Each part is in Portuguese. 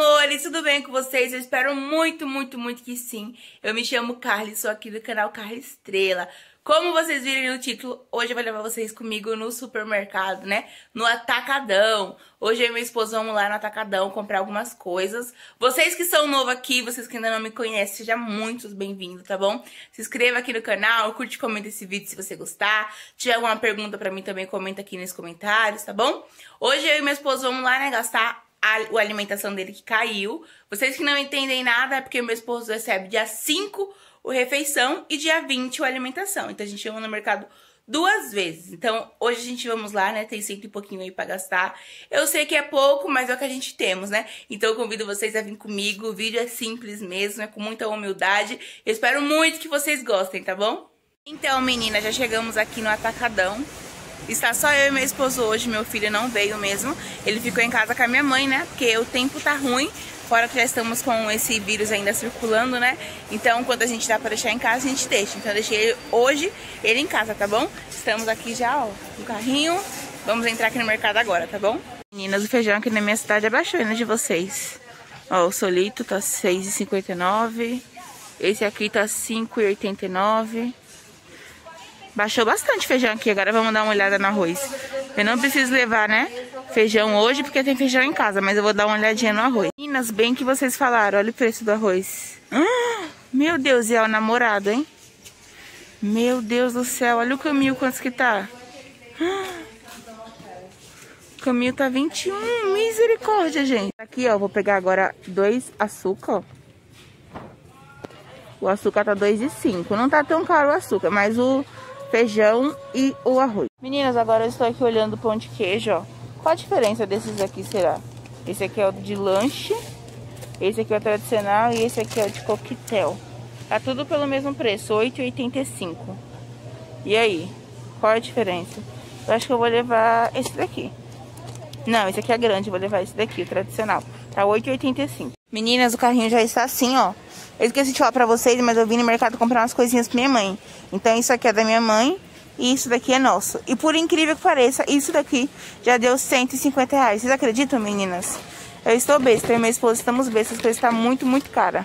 amores, tudo bem com vocês? Eu espero muito, muito, muito que sim. Eu me chamo Carly, sou aqui do canal Carla Estrela. Como vocês viram no título, hoje eu vou levar vocês comigo no supermercado, né? No Atacadão. Hoje eu e minha esposa vamos lá no Atacadão comprar algumas coisas. Vocês que são novos aqui, vocês que ainda não me conhecem, sejam muito bem-vindos, tá bom? Se inscreva aqui no canal, curte e comenta esse vídeo se você gostar. Se tiver alguma pergunta pra mim também, comenta aqui nos comentários, tá bom? Hoje eu e minha esposa vamos lá, né, gastar a, alimentação dele que caiu. Vocês que não entendem nada é porque meu esposo recebe dia 5 o refeição e dia 20 o alimentação. Então a gente chama no mercado duas vezes. Então hoje a gente vamos lá, né? Tem sempre um pouquinho aí para gastar. Eu sei que é pouco, mas é o que a gente temos, né? Então eu convido vocês a vir comigo. O vídeo é simples mesmo, é com muita humildade. Eu espero muito que vocês gostem, tá bom? Então, menina, já chegamos aqui no Atacadão. Está só eu e meu esposo hoje, meu filho não veio mesmo. Ele ficou em casa com a minha mãe, né? Porque o tempo tá ruim, fora que já estamos com esse vírus ainda circulando, né? Então, quando a gente dá para deixar em casa, a gente deixa. Então, eu deixei hoje ele em casa, tá bom? Estamos aqui já, ó, no carrinho. Vamos entrar aqui no mercado agora, tá bom? Meninas, o feijão aqui na minha cidade abaixou, é né, de vocês. Ó, o solito tá R$6,59. Esse aqui tá R$5,89. Baixou bastante feijão aqui, agora vamos dar uma olhada no arroz. Eu não preciso levar, né, feijão hoje, porque tem feijão em casa, mas eu vou dar uma olhadinha no arroz. Meninas, bem que vocês falaram, olha o preço do arroz. Ah, meu Deus, e é o namorado, hein? Meu Deus do céu, olha o caminho quantos que tá? Ah, o caminho tá 21, misericórdia, gente. Aqui, ó, vou pegar agora dois açúcar, ó. O açúcar tá 2,5. Não tá tão caro o açúcar, mas o, feijão e o arroz. Meninas, agora eu estou aqui olhando o pão de queijo, ó. Qual a diferença desses aqui será? Esse aqui é o de lanche, esse aqui é o tradicional e esse aqui é o de coquetel. Tá tudo pelo mesmo preço, 8,85. E aí, qual a diferença? Eu acho que eu vou levar esse daqui. Não, esse aqui é grande, vou levar esse daqui, o tradicional. Tá 8,85. Meninas, o carrinho já está assim, ó. Eu esqueci de falar pra vocês, mas eu vim no mercado comprar umas coisinhas pra minha mãe. Então isso aqui é da minha mãe e isso daqui é nosso. E por incrível que pareça, isso daqui já deu 150 reais. Vocês acreditam, meninas? Eu estou besta, eu e minha esposa estamos bestas, porque está muito, muito cara.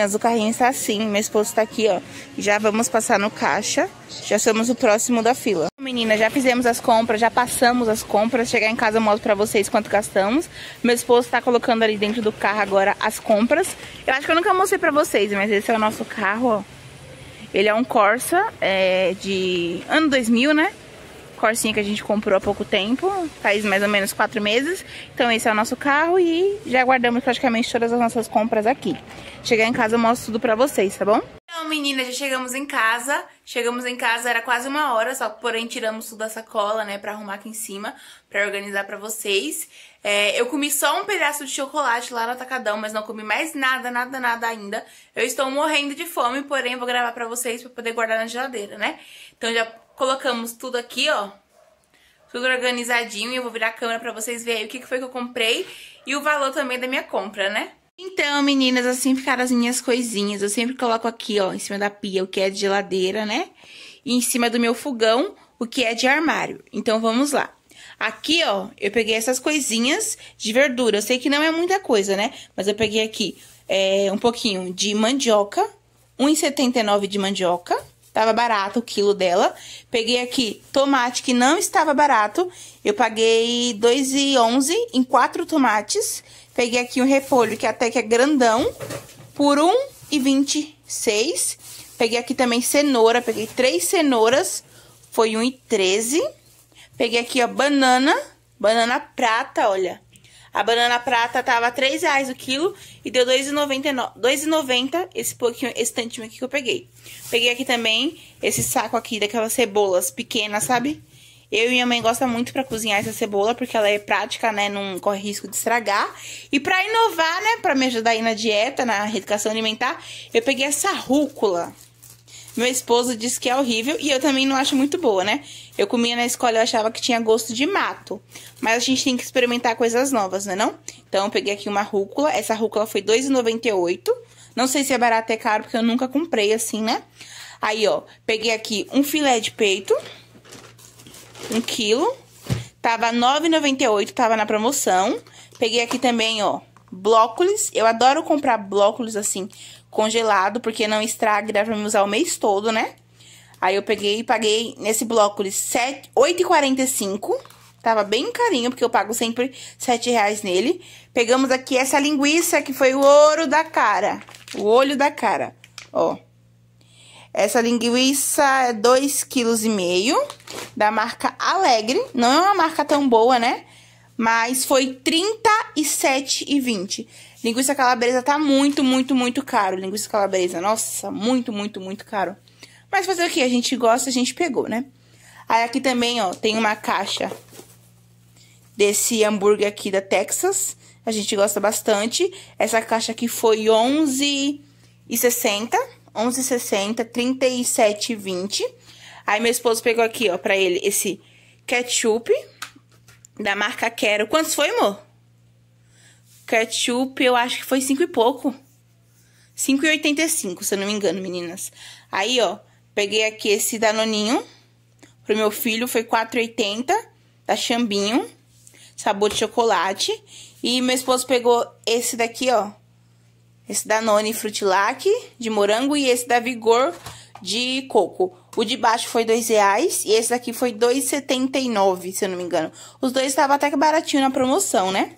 meninas, o carrinho está assim. Meu esposo está aqui, ó. Já vamos passar no caixa. Já somos o próximo da fila. Menina, já fizemos as compras, já passamos as compras. Chegar em casa eu mostro pra vocês quanto gastamos. Meu esposo está colocando ali dentro do carro agora as compras. Eu acho que eu nunca mostrei pra vocês, mas esse é o nosso carro, ó. Ele é um Corsa é, de ano 2000, né? Corsinha que a gente comprou há pouco tempo, faz mais ou menos quatro meses. Então esse é o nosso carro e já guardamos praticamente todas as nossas compras aqui. Chegar em casa eu mostro tudo pra vocês, tá bom? Então, meninas, já chegamos em casa. Chegamos em casa, era quase uma hora, só que porém tiramos tudo da sacola, né, pra arrumar aqui em cima, pra organizar pra vocês. É, eu comi só um pedaço de chocolate lá no atacadão, mas não comi mais nada, nada, nada ainda. Eu estou morrendo de fome, porém vou gravar pra vocês pra poder guardar na geladeira, né? Então já Colocamos tudo aqui, ó. Tudo organizadinho. E eu vou virar a câmera pra vocês verem o que foi que eu comprei. E o valor também da minha compra, né? Então, meninas, assim ficaram as minhas coisinhas. Eu sempre coloco aqui, ó, em cima da pia, o que é de geladeira, né? E em cima do meu fogão, o que é de armário. Então, vamos lá. Aqui, ó, eu peguei essas coisinhas de verdura. Eu sei que não é muita coisa, né? Mas eu peguei aqui é, um pouquinho de mandioca, 1,79 de mandioca. Tava barato o quilo dela. Peguei aqui tomate que não estava barato. Eu paguei 2,11 em quatro tomates. Peguei aqui um repolho que até que é grandão por 1,26. Peguei aqui também cenoura, peguei três cenouras, foi 1,13. Peguei aqui, ó, banana, banana prata, olha, a banana prata tava R$3,00 reais o quilo e deu R$2,90 esse pouquinho, esse tantinho aqui que eu peguei. Peguei aqui também esse saco aqui daquelas cebolas pequenas, sabe? Eu e minha mãe gosta muito para cozinhar essa cebola, porque ela é prática, né? Não corre risco de estragar. E para inovar, né? Para me ajudar aí na dieta, na reeducação alimentar, eu peguei essa rúcula. Meu esposo diz que é horrível e eu também não acho muito boa, né? Eu comia na escola e achava que tinha gosto de mato. Mas a gente tem que experimentar coisas novas, né não? Então eu peguei aqui uma rúcula. Essa rúcula foi R$2,98. Não sei se é barato ou é caro, porque eu nunca comprei assim, né? Aí, ó, peguei aqui um filé de peito. Um quilo. Tava 9,98, tava na promoção. Peguei aqui também, ó, blócolis. Eu adoro comprar blócolis assim, congelado, porque não estraga, dá pra me usar o mês todo, né? Aí eu peguei e paguei nesse bloco de 8,45. Tava bem carinho, porque eu pago sempre R$ reais nele. Pegamos aqui essa linguiça, que foi o ouro da cara. O olho da cara, ó. Essa linguiça é 2,5 kg, da marca Alegre. Não é uma marca tão boa, né? Mas foi R$ Linguiça calabresa tá muito, muito, muito caro. Linguiça calabresa, nossa, muito, muito, muito caro. Mas fazer o que? A gente gosta, a gente pegou, né? Aí aqui também, ó, tem uma caixa desse hambúrguer aqui da Texas. A gente gosta bastante. Essa caixa aqui foi 11,60. 11,60, R$37,20. Aí meu esposo pegou aqui, ó, pra ele esse ketchup da marca Quero. Quantos foi, amor? Ketchup, eu acho que foi cinco e pouco. 5,85, se eu não me engano, meninas. Aí, ó, peguei aqui esse danoninho pro meu filho, foi 4,80 da tá Chambinho, sabor de chocolate. E meu esposo pegou esse daqui, ó, esse Danone Frutilac de morango e esse da Vigor de coco. O de baixo foi dois reais e esse daqui foi 2,79, se eu não me engano. Os dois estavam até que baratinho na promoção, né?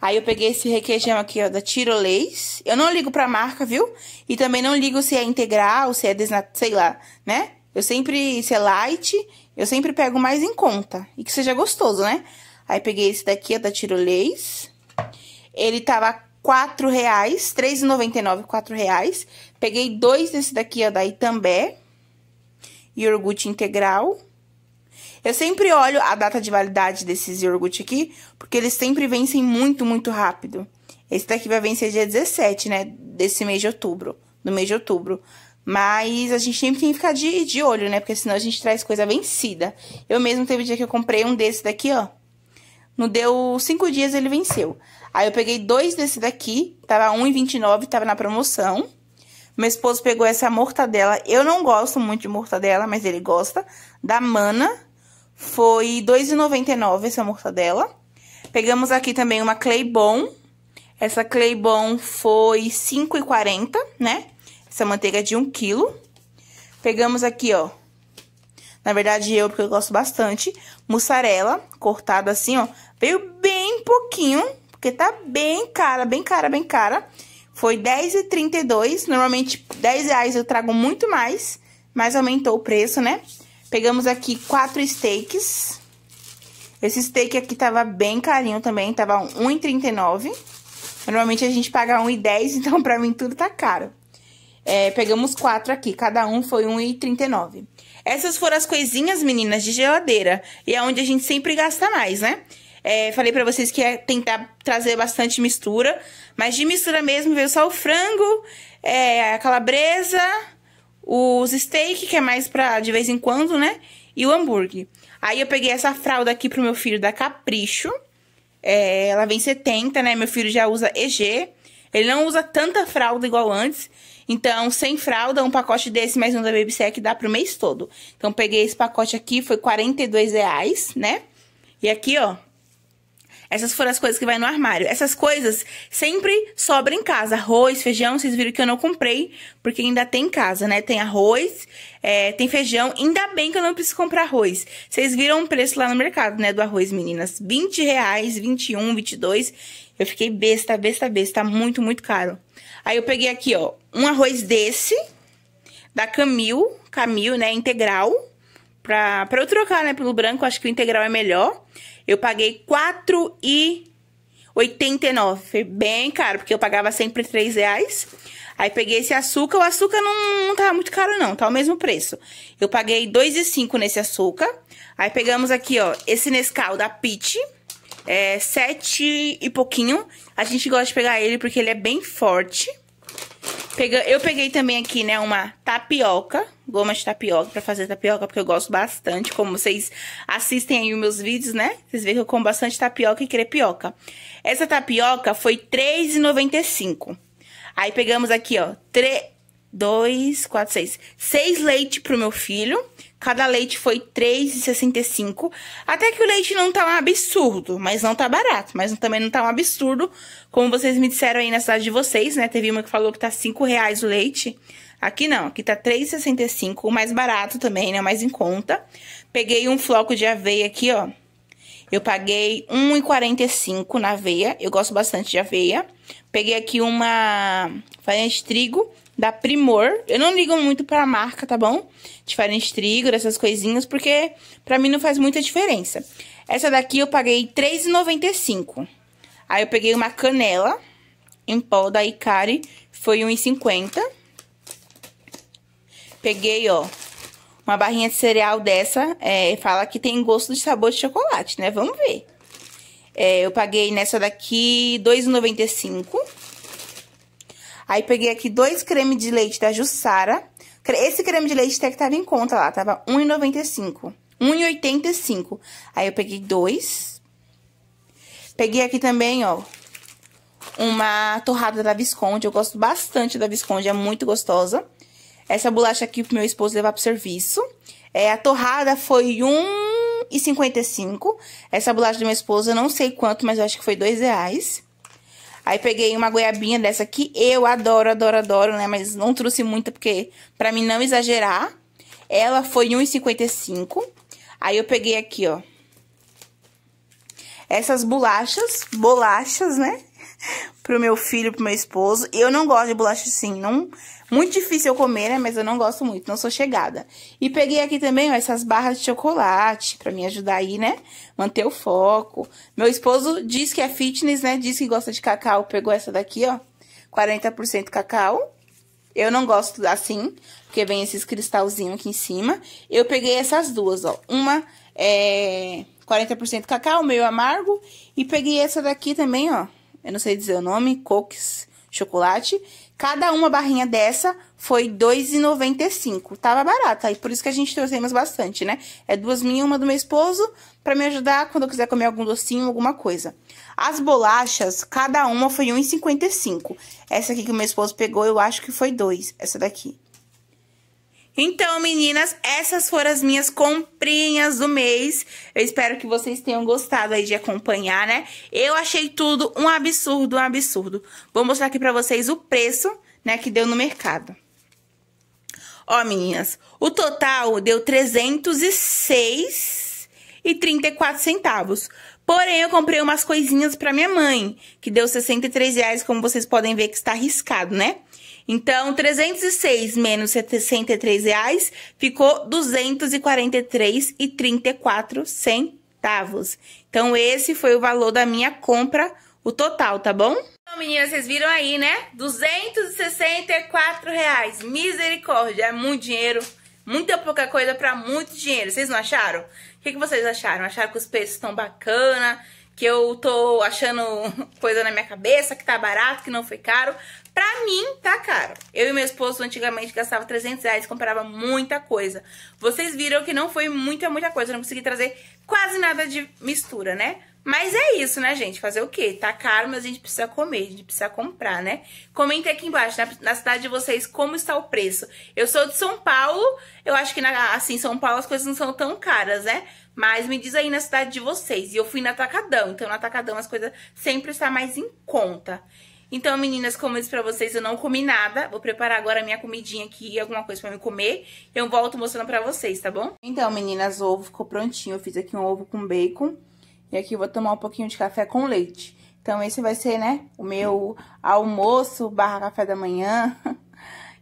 Aí eu peguei esse requeijão aqui, ó, da Tirolês. Eu não ligo pra marca, viu? E também não ligo se é integral, se é desnat... sei lá, né? Eu sempre, se é light, eu sempre pego mais em conta. E que seja gostoso, né? Aí peguei esse daqui, ó, da Tirolês. Ele tava R$4,00, R$3,99, reais. Peguei dois desse daqui, ó, da Itambé. Iogurte integral. Eu sempre olho a data de validade desses iogurte aqui, porque eles sempre vencem muito, muito rápido. Esse daqui vai vencer dia 17, né? Desse mês de outubro. No mês de outubro. Mas a gente sempre tem que ficar de, de olho, né? Porque senão a gente traz coisa vencida. Eu mesmo teve um dia que eu comprei um desse daqui, ó. Não deu cinco dias, ele venceu. Aí eu peguei dois desse daqui, tava R$1,29, tava na promoção. Meu esposo pegou essa mortadela. Eu não gosto muito de mortadela, mas ele gosta. Da Mana, foi R$2,99 essa mortadela. Pegamos aqui também uma Claybon. Essa Claybon foi R$5,40, né? Essa manteiga de 1 quilo. Pegamos aqui, ó. Na verdade, eu, porque eu gosto bastante. Mussarela, cortada assim, ó. Veio bem pouquinho, porque tá bem cara, bem cara, bem cara. Foi R$10,32. Normalmente, R$10 eu trago muito mais, mas aumentou o preço, né? Pegamos aqui quatro steaks. Esse steak aqui tava bem carinho também, tava R$1,39. Normalmente a gente paga R$1,10, então pra mim tudo tá caro. É, pegamos quatro aqui, cada um foi R$1,39. Essas foram as coisinhas, meninas, de geladeira. E é onde a gente sempre gasta mais, né? É, falei pra vocês que ia é tentar trazer bastante mistura. Mas de mistura mesmo veio só o frango, é, a calabresa os steak, que é mais pra de vez em quando, né? E o hambúrguer. Aí eu peguei essa fralda aqui pro meu filho da Capricho. É, ela vem 70, né? Meu filho já usa EG. Ele não usa tanta fralda igual antes. Então, sem fralda, um pacote desse mais um da Baby Sec dá pro mês todo. Então, peguei esse pacote aqui, foi 42 reais, né? E aqui, ó, essas foram as coisas que vai no armário. Essas coisas sempre sobram em casa. Arroz, feijão, vocês viram que eu não comprei, porque ainda tem em casa, né? Tem arroz, é, tem feijão. Ainda bem que eu não preciso comprar arroz. Vocês viram o preço lá no mercado, né? Do arroz, meninas. 20 reais, 21, 22. Eu fiquei besta, besta, besta. Muito, muito caro. Aí eu peguei aqui, ó, um arroz desse, da Camil, Camil, né? Integral. Pra, pra eu trocar, né? Pelo branco, acho que o integral é melhor. Eu paguei R$ e Foi bem caro, porque eu pagava sempre R$ reais. Aí peguei esse açúcar. O açúcar não, não tava muito caro, não. Tá o mesmo preço. Eu paguei 2,5 nesse açúcar. Aí pegamos aqui, ó, esse Nescau da Peach. É 7 e pouquinho. A gente gosta de pegar ele porque ele é bem forte eu peguei também aqui, né, uma tapioca, goma de tapioca, pra fazer tapioca, porque eu gosto bastante. Como vocês assistem aí os meus vídeos, né? Vocês veem que eu como bastante tapioca e crepioca. Essa tapioca foi R$3,95. Aí pegamos aqui, ó, 3, 2, 4, 6, 6 leite pro meu filho Cada leite foi 3,65. Até que o leite não tá um absurdo, mas não tá barato. Mas também não tá um absurdo, como vocês me disseram aí na cidade de vocês, né? Teve uma que falou que tá 5 reais o leite. Aqui não, aqui tá 3,65, o mais barato também, né? Mais em conta. Peguei um floco de aveia aqui, ó. Eu paguei 1,45 na aveia. Eu gosto bastante de aveia. Peguei aqui uma farinha de trigo da Primor. Eu não ligo muito pra marca, tá bom? Diferente trigo, dessas coisinhas, porque pra mim não faz muita diferença. Essa daqui eu paguei R$3,95. Aí eu peguei uma canela em pó da Icari, foi R$1,50. Peguei, ó, uma barrinha de cereal dessa, é, fala que tem gosto de sabor de chocolate, né? Vamos ver. É, eu paguei nessa daqui R$2,95. Aí peguei aqui dois cremes de leite da Jussara. Esse creme de leite até que tava em conta lá, tava 1,95. 1,85. Aí eu peguei dois. Peguei aqui também, ó, uma torrada da Visconde. Eu gosto bastante da Visconde, é muito gostosa. Essa bolacha aqui pro meu esposo levar pro serviço. É, a torrada foi um e Essa bolacha do meu esposo, eu não sei quanto, mas eu acho que foi dois reais. Aí peguei uma goiabinha dessa aqui, eu adoro, adoro, adoro, né? Mas não trouxe muita porque pra mim não exagerar. Ela foi 1,55. Aí eu peguei aqui, ó. Essas bolachas, bolachas, né? pro meu filho, pro meu esposo. Eu não gosto de bolacha assim, não... Muito difícil eu comer, né? Mas eu não gosto muito, não sou chegada. E peguei aqui também ó, essas barras de chocolate para me ajudar aí, né? Manter o foco. Meu esposo diz que é fitness, né? Diz que gosta de cacau. Pegou essa daqui, ó. 40% cacau. Eu não gosto assim, porque vem esses cristalzinhos aqui em cima. Eu peguei essas duas, ó. Uma é 40% cacau, meio amargo. E peguei essa daqui também, ó eu não sei dizer o nome, cookies chocolate. Cada uma barrinha dessa foi R$2,95. Tava barata, e por isso que a gente trouxemos bastante, né? É duas minhas e uma do meu esposo, para me ajudar quando eu quiser comer algum docinho, alguma coisa. As bolachas, cada uma foi R$1,55. Essa aqui que o meu esposo pegou, eu acho que foi dois essa daqui. Então, meninas, essas foram as minhas comprinhas do mês. Eu espero que vocês tenham gostado aí de acompanhar, né? Eu achei tudo um absurdo, um absurdo. Vou mostrar aqui pra vocês o preço, né, que deu no mercado. Ó, meninas, o total deu 306 e 34 centavos. Porém, eu comprei umas coisinhas pra minha mãe, que deu 63 reais, como vocês podem ver que está arriscado, né? Então, 306 menos 63 reais ficou 243,34 centavos. Então, esse foi o valor da minha compra, o total, tá bom? Então, meninas, vocês viram aí, né? 264 reais. Misericórdia, é muito dinheiro. Muita pouca coisa para muito dinheiro. Vocês não acharam? O que, que vocês acharam? Acharam que os preços estão bacana? que eu tô achando coisa na minha cabeça, que tá barato, que não foi caro. Pra mim, tá caro. Eu e meu esposo antigamente gastava 300 reais, comprava muita coisa. Vocês viram que não foi muita, muita coisa, eu não consegui trazer quase nada de mistura, né? Mas é isso, né, gente? Fazer o quê? Tá caro, mas a gente precisa comer, a gente precisa comprar, né? Comenta aqui embaixo, na, na, cidade de vocês, como está o preço. Eu sou de São Paulo, eu acho que, na, assim, São Paulo as coisas não são tão caras, né? Mas me diz aí na cidade de vocês. E eu fui na Atacadão, então na Atacadão as coisas sempre estão mais em conta. Então, meninas, como eu disse pra vocês, eu não comi nada. Vou preparar agora a minha comidinha aqui, alguma coisa pra me comer. Eu volto mostrando pra vocês, tá bom? Então, meninas, o ovo ficou prontinho. Eu fiz aqui um ovo com bacon. E aqui eu vou tomar um pouquinho de café com leite. Então, esse vai ser, né, o meu almoço barra café da manhã.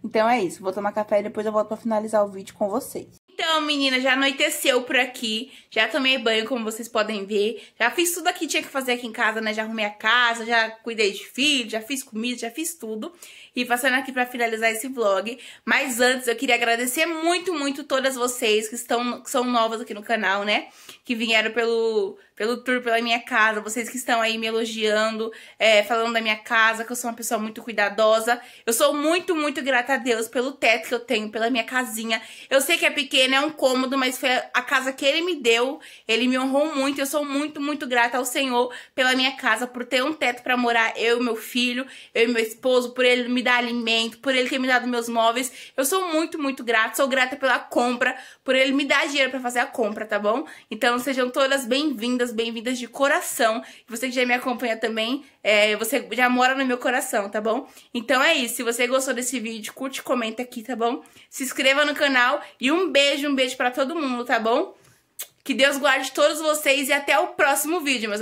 Então, é isso. Vou tomar café e depois eu volto pra finalizar o vídeo com vocês. Então, menina, já anoiteceu por aqui. Já tomei banho, como vocês podem ver. Já fiz tudo aqui que tinha que fazer aqui em casa, né? Já arrumei a casa, já cuidei de filho, já fiz comida, já fiz tudo. E passando aqui pra finalizar esse vlog. Mas antes, eu queria agradecer muito, muito todas vocês que, estão, que são novas aqui no canal, né? que vieram pelo, pelo tour pela minha casa, vocês que estão aí me elogiando, é, falando da minha casa, que eu sou uma pessoa muito cuidadosa. Eu sou muito, muito grata a Deus pelo teto que eu tenho, pela minha casinha. Eu sei que é pequena, é um cômodo, mas foi a casa que ele me deu. Ele me honrou muito. Eu sou muito, muito grata ao Senhor pela minha casa, por ter um teto para morar eu e meu filho, eu e meu esposo, por ele me dar alimento, por ele ter me dado meus móveis. Eu sou muito, muito grata. Sou grata pela compra, por ele me dar dinheiro para fazer a compra, tá bom? Então então sejam todas bem-vindas, bem-vindas de coração. Você que já me acompanha também, é, você já mora no meu coração, tá bom? Então é isso. Se você gostou desse vídeo, curte, comenta aqui, tá bom? Se inscreva no canal e um beijo, um beijo para todo mundo, tá bom? Que Deus guarde todos vocês e até o próximo vídeo, meus